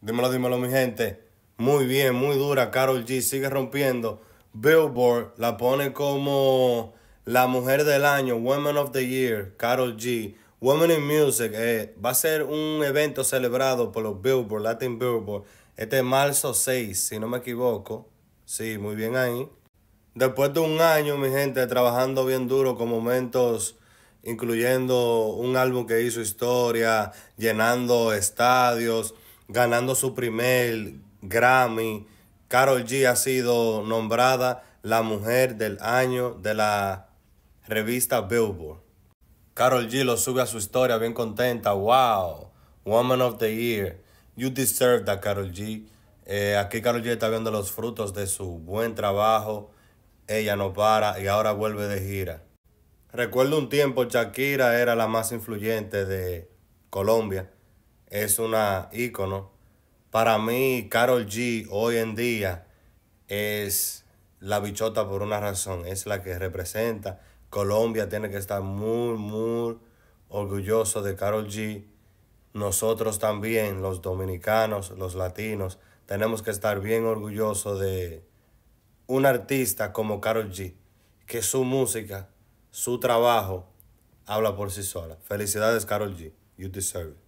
Dímelo, dímelo, mi gente. Muy bien, muy dura. Carol G sigue rompiendo. Billboard la pone como la mujer del año, Women of the Year, Carol G. Women in Music eh, va a ser un evento celebrado por los Billboard, Latin Billboard, este marzo 6, si no me equivoco. Sí, muy bien ahí. Después de un año, mi gente, trabajando bien duro con momentos, incluyendo un álbum que hizo historia, llenando estadios ganando su primer Grammy. Carol G ha sido nombrada la mujer del año de la revista Billboard. Carol G lo sube a su historia bien contenta. ¡Wow! Woman of the Year. You deserve that, Carol G. Eh, aquí Carol G está viendo los frutos de su buen trabajo. Ella no para y ahora vuelve de gira. Recuerdo un tiempo Shakira era la más influyente de Colombia es una ícono. Para mí, Carol G hoy en día es la bichota por una razón. Es la que representa. Colombia tiene que estar muy, muy orgulloso de Carol G. Nosotros también, los dominicanos, los latinos, tenemos que estar bien orgullosos de un artista como Carol G, que su música, su trabajo, habla por sí sola. Felicidades, Carol G. You deserve it.